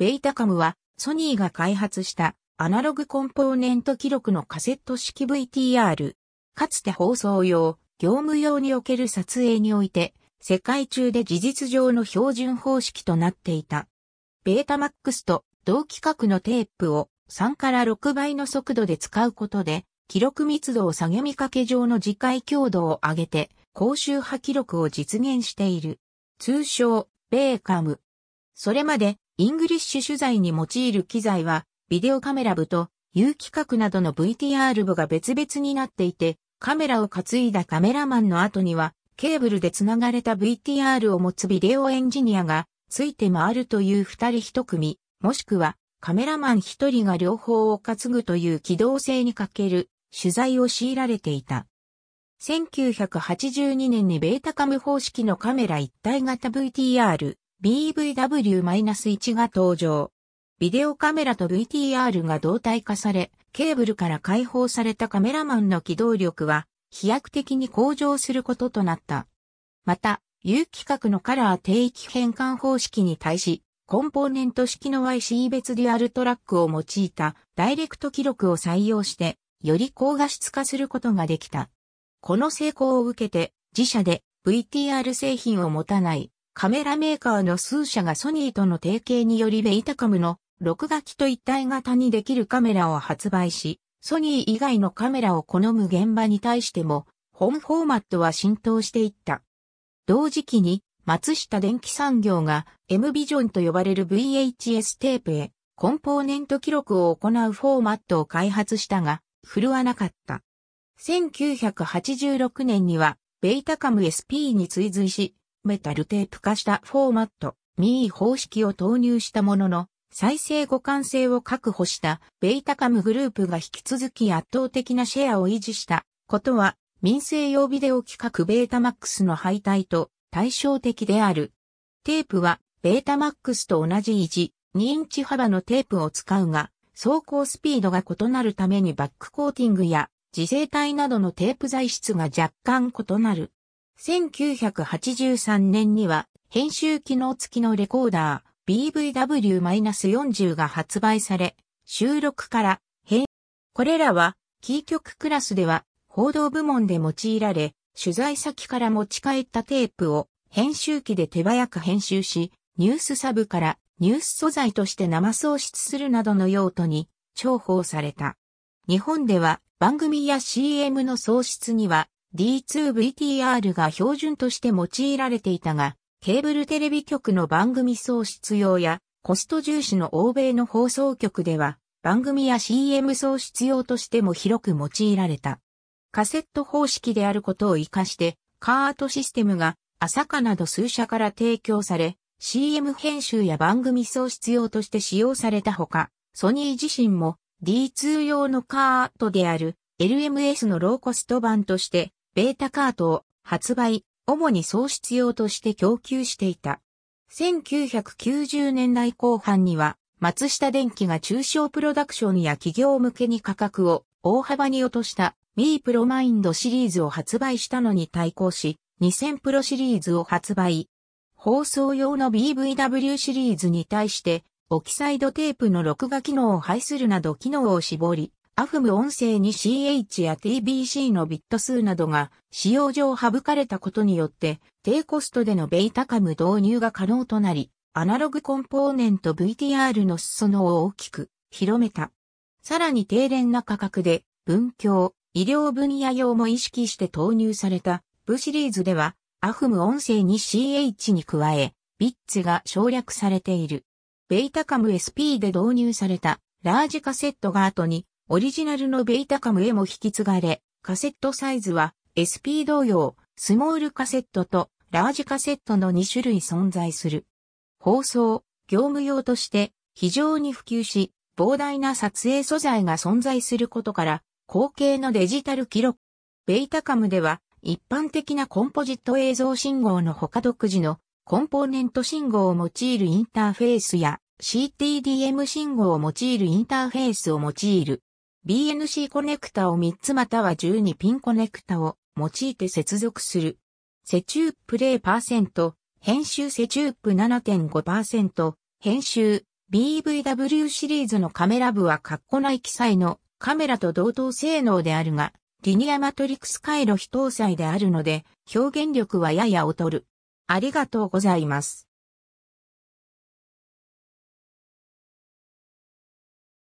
ベイタカムはソニーが開発したアナログコンポーネント記録のカセット式 VTR。かつて放送用、業務用における撮影において、世界中で事実上の標準方式となっていた。ベータマックスと同規格のテープを3から6倍の速度で使うことで、記録密度を下げ見かけ上の次回強度を上げて、高周波記録を実現している。通称、ベーカム。それまでイングリッシュ取材に用いる機材は、ビデオカメラ部と、有機核などの VTR 部が別々になっていて、カメラを担いだカメラマンの後には、ケーブルで繋がれた VTR を持つビデオエンジニアが、ついて回るという二人一組、もしくは、カメラマン一人が両方を担ぐという機動性に欠ける、取材を強いられていた。1982年にベータカム方式のカメラ一体型 VTR、BVW-1 が登場。ビデオカメラと VTR が動体化され、ケーブルから解放されたカメラマンの機動力は飛躍的に向上することとなった。また、有規格のカラー定域変換方式に対し、コンポーネント式の YC 別デュアルトラックを用いたダイレクト記録を採用して、より高画質化することができた。この成功を受けて、自社で VTR 製品を持たないカメラメーカーの数社がソニーとの提携によりベイタカムの録画機と一体型にできるカメラを発売し、ソニー以外のカメラを好む現場に対しても、本フォーマットは浸透していった。同時期に、松下電機産業が M ビジョンと呼ばれる VHS テープへコンポーネント記録を行うフォーマットを開発したが、振るわなかった。1986年には、ベイタカム SP に追随し、メタルテープ化したフォーマット、ミー方式を投入したものの、再生互換性を確保したベータカムグループが引き続き圧倒的なシェアを維持したことは、民生用ビデオ企画ベータマックスの敗退と対照的である。テープはベータマックスと同じ持、2インチ幅のテープを使うが、走行スピードが異なるためにバックコーティングや自生体などのテープ材質が若干異なる。1983年には編集機能付きのレコーダー BVW-40 が発売され、収録から編、これらはキー局クラスでは報道部門で用いられ、取材先から持ち帰ったテープを編集機で手早く編集し、ニュースサブからニュース素材として生送出するなどの用途に重宝された。日本では番組や CM の創出には D2VTR が標準として用いられていたが、ケーブルテレビ局の番組創出用や、コスト重視の欧米の放送局では、番組や CM 創出用としても広く用いられた。カセット方式であることを活かして、カートシステムが、朝かなど数社から提供され、CM 編集や番組創出用として使用されたほか、ソニー自身も D2 用のカートである LMS のローコスト版としてベータカートを発売、主に喪失用として供給していた。1990年代後半には、松下電機が中小プロダクションや企業向けに価格を大幅に落としたミープロマインドシリーズを発売したのに対抗し、2000プロシリーズを発売。放送用の BVW シリーズに対して、オキサイドテープの録画機能を配するなど機能を絞り、アフム音声に CH や TBC のビット数などが使用上省かれたことによって低コストでのベータカム導入が可能となり、アナログコンポーネント VTR の裾野を大きく広めた。さらに低廉な価格で文教、医療分野用も意識して投入された部シリーズではアフム音声に CH に加えビッツが省略されている。ベータカム SP で導入されたラージカセットが後にオリジナルのベータカムへも引き継がれ、カセットサイズは SP 同様、スモールカセットとラージカセットの2種類存在する。放送、業務用として非常に普及し、膨大な撮影素材が存在することから、後継のデジタル記録。ベータカムでは、一般的なコンポジット映像信号の他独自のコンポーネント信号を用いるインターフェースや CTDM 信号を用いるインターフェースを用いる BNC コネクタを3つまたは12ピンコネクタを用いて接続する。セチュープイパーセント、編集セチュープ7.5%、編集 BVW シリーズのカメラ部はカッコ内記載のカメラと同等性能であるが、リニアマトリクス回路非搭載であるので、表現力はやや劣る。ありがとうございます。